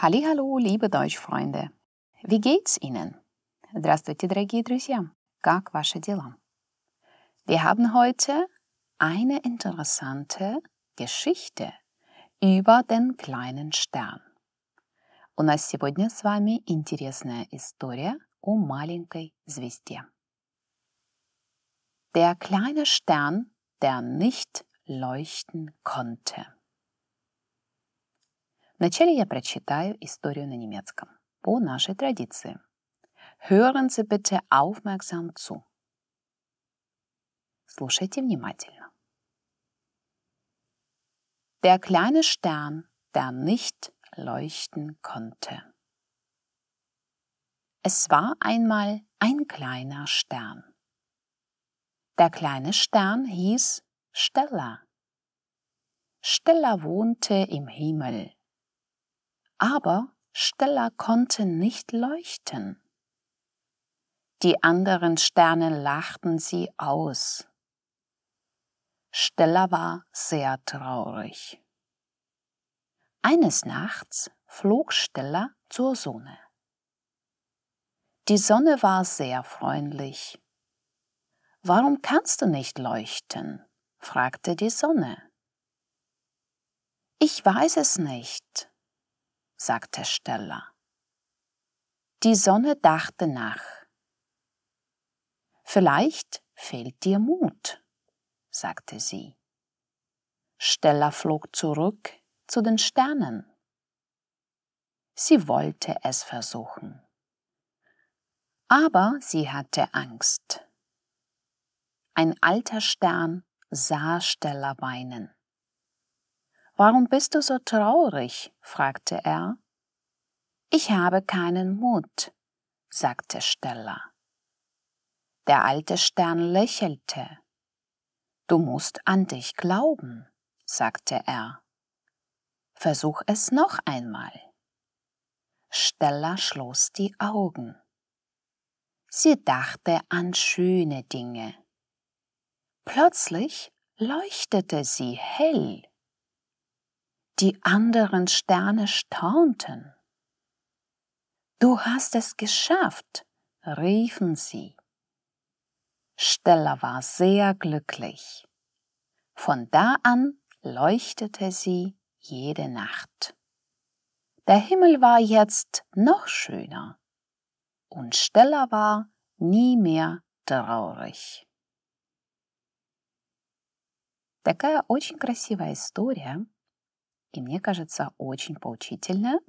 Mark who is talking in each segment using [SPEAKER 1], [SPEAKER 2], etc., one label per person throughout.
[SPEAKER 1] Hallo, liebe Deutschfreunde. Wie geht's Ihnen? Здравствуйте, дорогие друзья. Как ваши дела? Wir haben heute eine interessante Geschichte über den kleinen Stern. У нас сегодня с вами интересная история о маленькой звезде. Der kleine Stern, der nicht leuchten konnte. Вначале я прочитаю историю на немецком по нашей традиции. Hören Sie bitte aufmerksam zu. Слушайте внимательно. Der kleine Stern, der nicht leuchten konnte. Es war einmal ein kleiner Stern. Der kleine Stern hieß Stella. Stella wohnte im Himmel aber Stella konnte nicht leuchten. Die anderen Sterne lachten sie aus. Stella war sehr traurig. Eines Nachts flog Stella zur Sonne. Die Sonne war sehr freundlich. Warum kannst du nicht leuchten? fragte die Sonne. Ich weiß es nicht, sagte Stella. Die Sonne dachte nach. Vielleicht fehlt dir Mut, sagte sie. Stella flog zurück zu den Sternen. Sie wollte es versuchen. Aber sie hatte Angst. Ein alter Stern sah Stella weinen. Warum bist du so traurig? fragte er. Ich habe keinen Mut, sagte Stella. Der alte Stern lächelte. Du musst an dich glauben, sagte er. Versuch es noch einmal. Stella schloss die Augen. Sie dachte an schöne Dinge. Plötzlich leuchtete sie hell. Die anderen Sterne staunten. Du hast es geschafft, riefen sie. Stella war sehr glücklich. Von da an leuchtete sie jede Nacht. Der Himmel war jetzt noch schöner und Stella war nie mehr traurig. Такая очень красивая история, и, мне кажется, очень поучительная.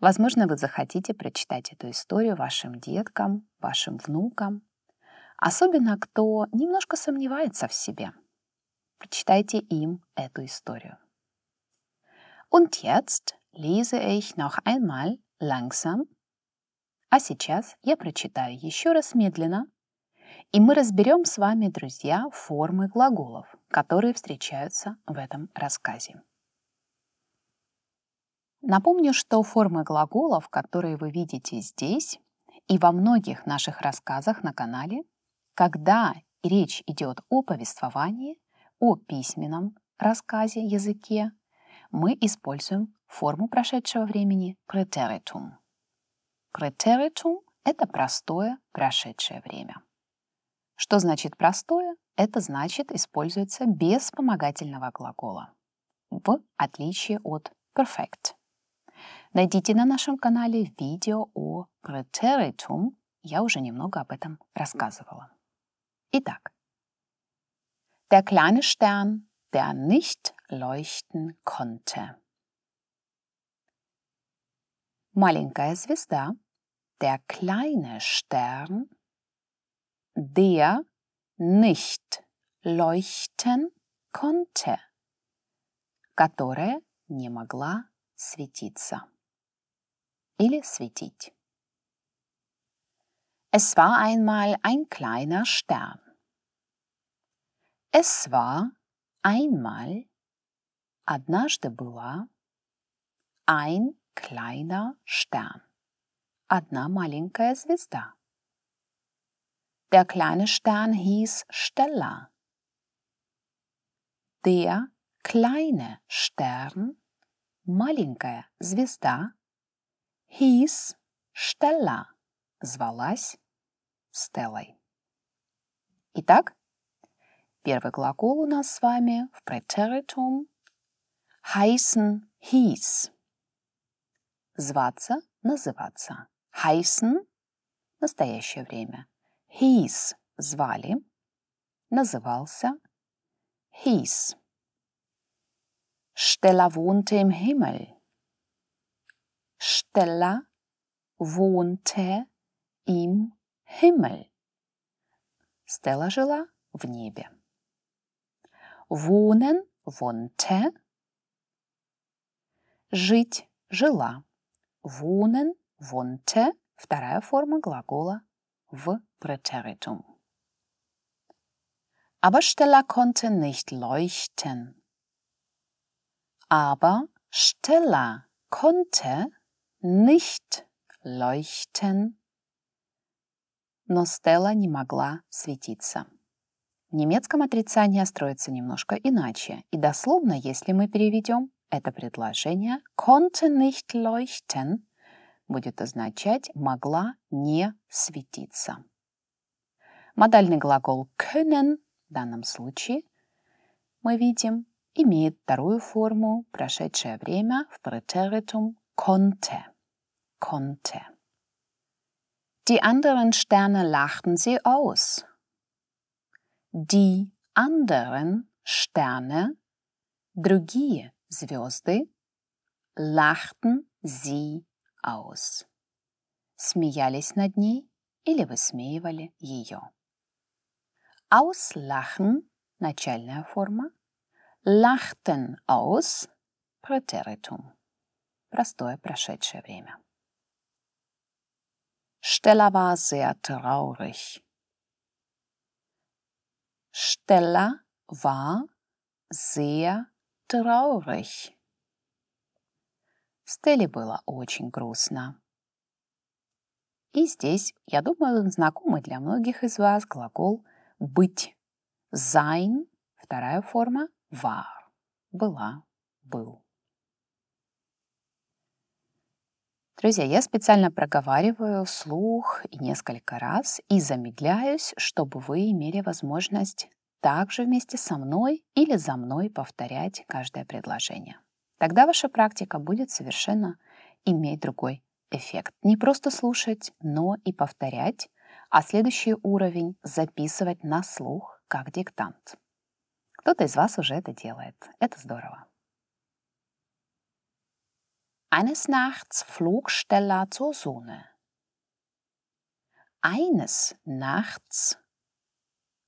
[SPEAKER 1] Возможно, вы захотите прочитать эту историю вашим деткам, вашим внукам, особенно кто немножко сомневается в себе. Прочитайте им эту историю. Und jetzt lese ich noch einmal langsam. А сейчас я прочитаю еще раз медленно, и мы разберем с вами, друзья, формы глаголов, которые встречаются в этом рассказе. Напомню, что формы глаголов, которые вы видите здесь и во многих наших рассказах на канале, когда речь идет о повествовании, о письменном рассказе, языке, мы используем форму прошедшего времени претеритум. Претеритум — это простое прошедшее время. Что значит простое? Это значит используется без вспомогательного глагола, в отличие от perfect — Найдите на нашем канале видео о претеритум. Я уже немного об этом рассказывала. Итак, der kleine Stern, der nicht leuchten konnte. Маленькая звезда, der kleine Stern, der nicht leuchten konnte, которая не могла светиться. или светить. Es war einmal ein kleiner Stern. Es war einmal, однажды была, ein kleiner Stern, одна маленькая звезда. Der kleine Stern hieß Stella. Der kleine Stern, маленькая звезда, hieß Stella, звалась Стеллой. Итак, первый глагол у нас с вами в претеритум heißen hieß. Зваться, называться. Heißen – настоящее время. Hieß – звали, назывался. Hieß. Stella wohnte im Himmel – Stella wohnte im Himmel. Stella жила в небе. Wohnen wohnte. Жить жила. Wohnen wohnte. Вторая форма глагола в Präteritum. Aber Stella konnte nicht leuchten. Aber Stella konnte nicht leuchten. Но Стелла не могла светиться. В немецком отрицание строится немножко иначе, и дословно, если мы переведем это предложение, konnte nicht leuchten будет означать «могла не светиться». Модальный глагол können в данном случае мы видим имеет вторую форму, прошедшее время в претеритум konnte, konnte. Die anderen Sterne lachten sie aus. Die anderen Sterne, другие звезды, lachten sie aus. Смеялись над ней или высмеивали ее. Auslachen, начальная форма, lachten aus, Präteritum. простое прошедшее время. Stella war sehr traurig. Stella war sehr traurig. Стелле было очень грустно. И здесь, я думаю, знакомый для многих из вас глагол «быть». «Sein» — вторая форма «war» — «была», «был». Друзья, я специально проговариваю слух и несколько раз и замедляюсь, чтобы вы имели возможность также вместе со мной или за мной повторять каждое предложение. Тогда ваша практика будет совершенно иметь другой эффект. Не просто слушать, но и повторять, а следующий уровень записывать на слух, как диктант. Кто-то из вас уже это делает. Это здорово. Eines Nachts flog Stella zur Sonne. Eines Nachts,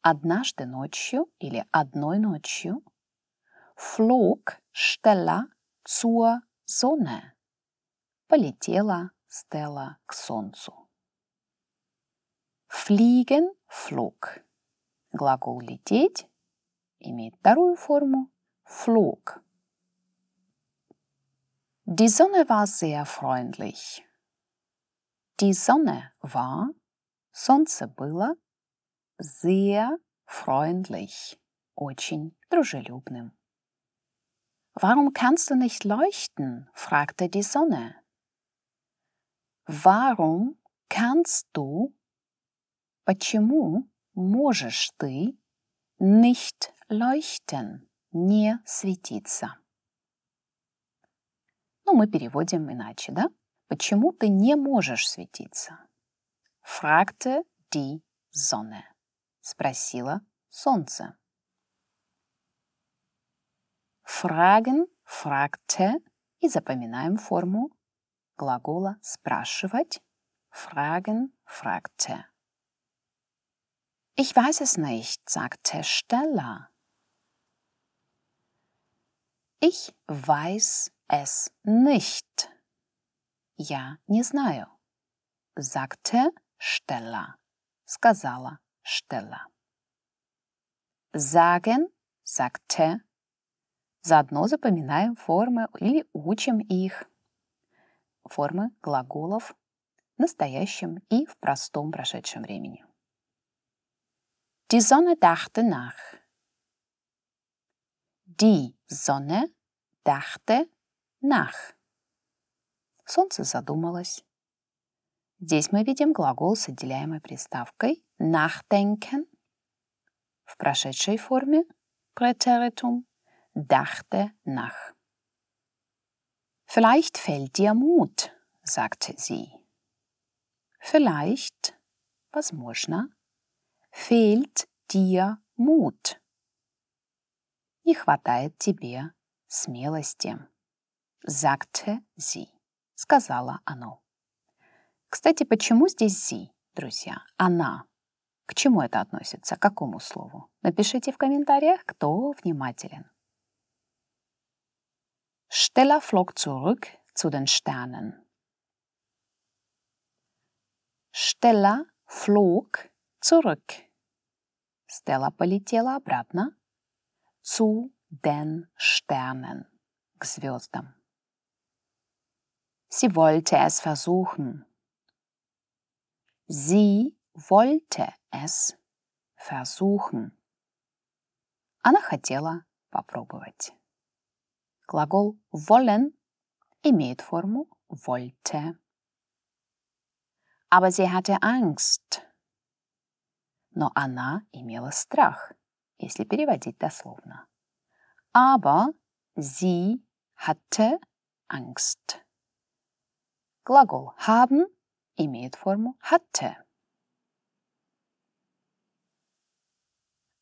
[SPEAKER 1] однажды ночью или одной ночью, flog Stella zur Sonne. Полетела Стелла к солнцу. Fliegen – flog. Глагол «лететь» имеет вторую форму – flog – Die Sonne war sehr freundlich. Die Sonne war, солнце было, sehr freundlich, очень дружелюбным. Warum kannst du nicht leuchten? fragte die Sonne. Warum kannst du, почему можешь ты nicht leuchten, не светиться? Ну, мы переводим иначе, да? Почему ты не можешь светиться? Fragte die Sonne. Спросила солнце. Fragen, fragte. И запоминаем форму глагола спрашивать. Fragen, fragte. Ich weiß es nicht, sagte Stella. Ich weiß es nicht. Я не знаю. Sagte Stella. Сказала Stella. Sagen, sagte. Заодно запоминаем формы или учим их. Формы глаголов в настоящем и в простом прошедшем времени. Die Sonne dachte nach. Die Sonne dachte Нах. Солнце задумалось. Здесь мы видим глагол с отделяемой приставкой nachdenken в прошедшей форме претеритум dachte nach. Vielleicht fällt dir Mut, sagte sie. Vielleicht, возможно, fehlt dir Mut. Не хватает тебе смелости sagte зи, сказала оно. Кстати, почему здесь зи, друзья? Она. К чему это относится? К какому слову? Напишите в комментариях, кто внимателен. Stella flog zurück zu den Sternen. Stella flog zurück. Стелла полетела обратно. Zu den Sternen. К звездам. Sie wollte es versuchen. Sie wollte es versuchen. Она хотела попробовать. Глагол wollen имеет форму wollte. Aber sie hatte Angst. Но она имела страх, если переводить дословно. Aber sie hatte Angst. Глагол haben имеет форму hatte.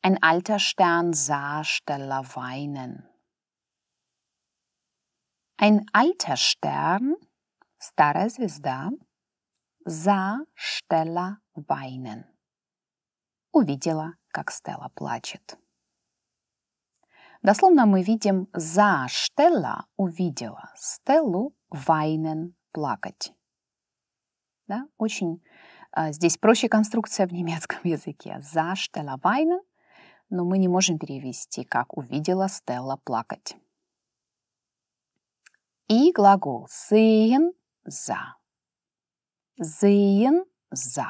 [SPEAKER 1] Ein alter Stern sah Stella weinen. Ein alter Stern, старая звезда, sah Stella weinen. Увидела, как Стелла плачет. Дословно мы видим «за Штелла» увидела, Стеллу «вайнен» плакать. Да? Очень а, здесь проще конструкция в немецком языке. За Штелла Вайна, но мы не можем перевести, как увидела Стелла плакать. И глагол sehen за. Sehen за.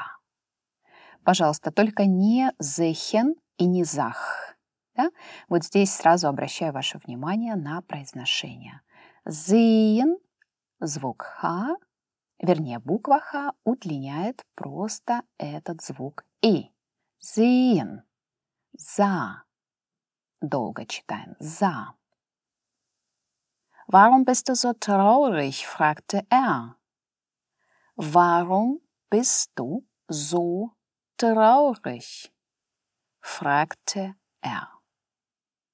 [SPEAKER 1] Пожалуйста, только не зехен и не зах. Да? Вот здесь сразу обращаю ваше внимание на произношение. Sehen звук «х», вернее, буква «х» удлиняет просто этот звук «и». «Зин», «за», долго читаем «за». «Warum bist du so traurig?» fragte er. «Warum bist du so traurig?» fragte er.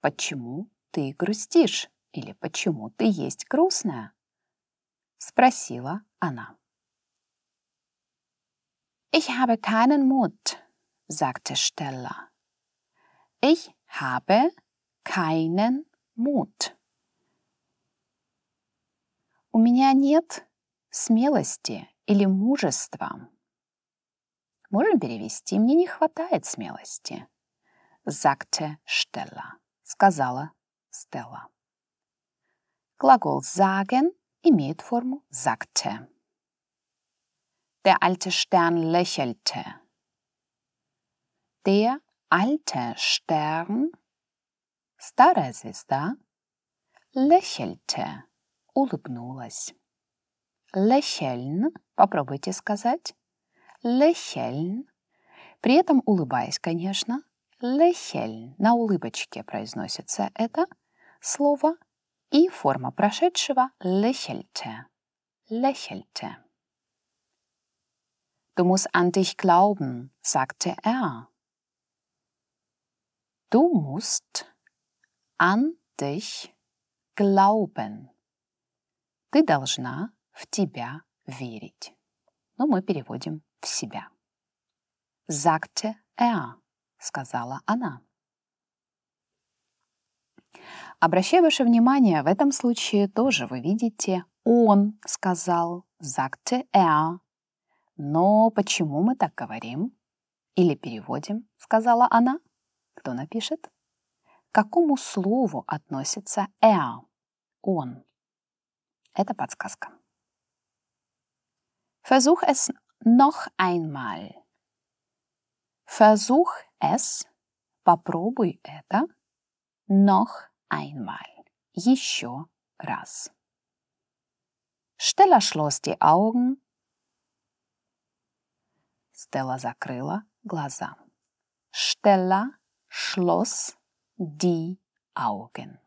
[SPEAKER 1] «Почему ты грустишь?» или «Почему ты есть грустная?» спросила она. Ich habe keinen Mut, sagte Stella. Ich habe keinen Mut. У меня нет смелости или мужества. Можем перевести. Мне не хватает смелости. Sagte Stella. Сказала Стелла. Глагол sagen имеет форму «sagte». Der alte Stern lächelte. Der alte Stern, старая звезда, lächelte, улыбнулась. Lächeln, попробуйте сказать. Lächeln, при этом улыбаясь, конечно. Lächeln, на улыбочке произносится это слово и форма прошедшего lächelte. Lächelte. Du musst an dich glauben, sagte er. Du musst an dich glauben. Ты должна в тебя верить. Но мы переводим в себя. Sagte er, сказала она. Обращаю ваше внимание, в этом случае тоже вы видите «он» сказал, «sagte er». Э. Но почему мы так говорим? Или переводим «сказала она»? Кто напишет? К какому слову относится «er» — «он»? Это подсказка. Versuch es noch einmal. Versuch es, попробуй это, noch einmal, еще раз. Stella schloss die Augen. Stella закрыла глаза. Stella schloss die Augen.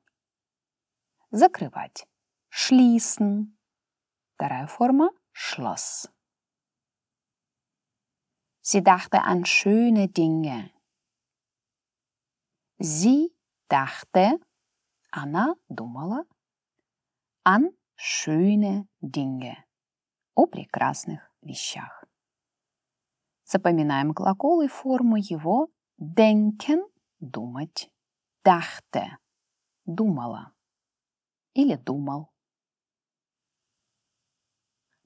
[SPEAKER 1] Закрывать. Schließen. Вторая форма – Schloss. Sie dachte an schöne Dinge. Sie dachte Она думала an schöne Dinge о прекрасных вещах. Запоминаем глагол и форму его denken – думать, dachte – думала или думал.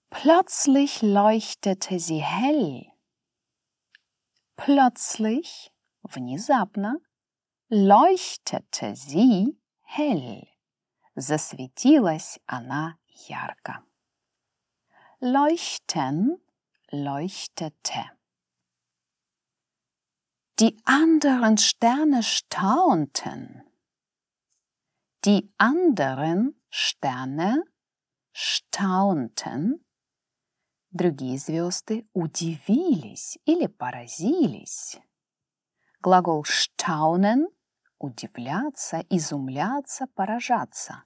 [SPEAKER 1] Plötzlich leuchtete sie hell. Plötzlich – внезапно – leuchtete sie Хель. Засветилась она ярко. Leuchten, leuchtete. Die anderen Sterne staunten. Die anderen Sterne staunten. Другие звезды удивились или поразились. Глагол staunen – удивляться, изумляться, поражаться.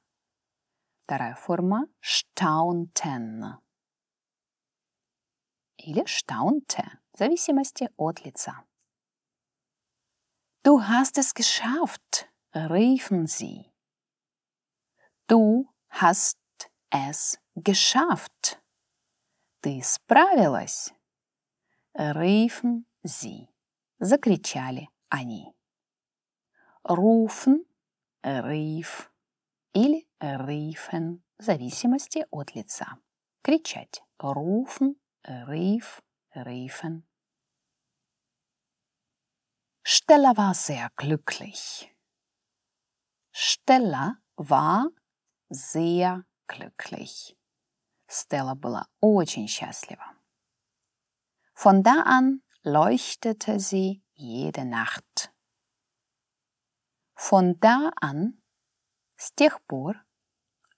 [SPEAKER 1] Вторая форма – «штаунтен» или «штаунте» в зависимости от лица. «Du hast es geschafft!» – riefen sie. «Du hast es geschafft!» «Ты справилась!» «Riefen sie!» – закричали они. Rufen, rief или riefen, в зависимости от лица. Кричать. Rufen, rief, riefen. Stella war sehr glücklich. Stella war sehr glücklich. Stella была очень счастлива. Von da an leuchtete sie jede Nacht. Von da an, с тех пор,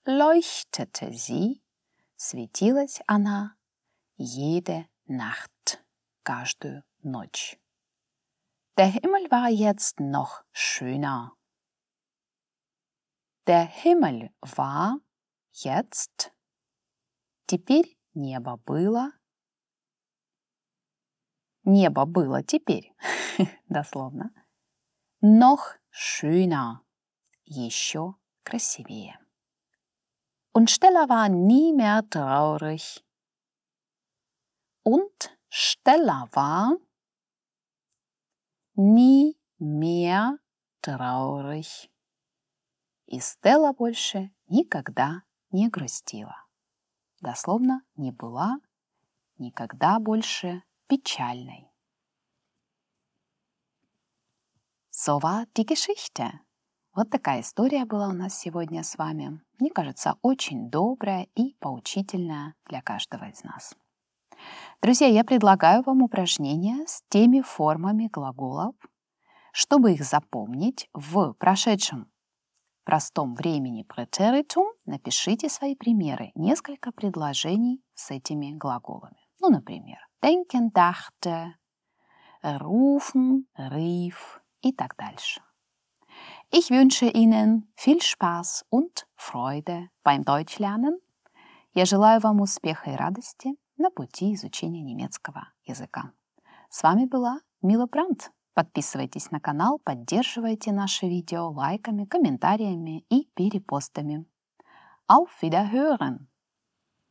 [SPEAKER 1] leuchtete sie, светилась она, jede Nacht, каждую ночь. Der Himmel war jetzt noch schöner. Der Himmel war jetzt. Теперь небо было. Небо было теперь, дословно noch schöner, еще красивее. Und Stella war nie mehr traurig. Und Stella war nie mehr traurig. И Стелла больше никогда не грустила. Дословно не была никогда больше печальной. Сова die Geschichte. Вот такая история была у нас сегодня с вами. Мне кажется, очень добрая и поучительная для каждого из нас. Друзья, я предлагаю вам упражнение с теми формами глаголов, чтобы их запомнить в прошедшем простом времени претеритум, напишите свои примеры, несколько предложений с этими глаголами. Ну, например, denken, dachte, rufen, rief, и так дальше. Ich wünsche Ihnen viel Spaß und Freude beim Deutschlernen. Я желаю вам успеха и радости на пути изучения немецкого языка. С вами была Мила Брандт. Подписывайтесь на канал, поддерживайте наши видео лайками, комментариями и перепостами. Auf Wiederhören!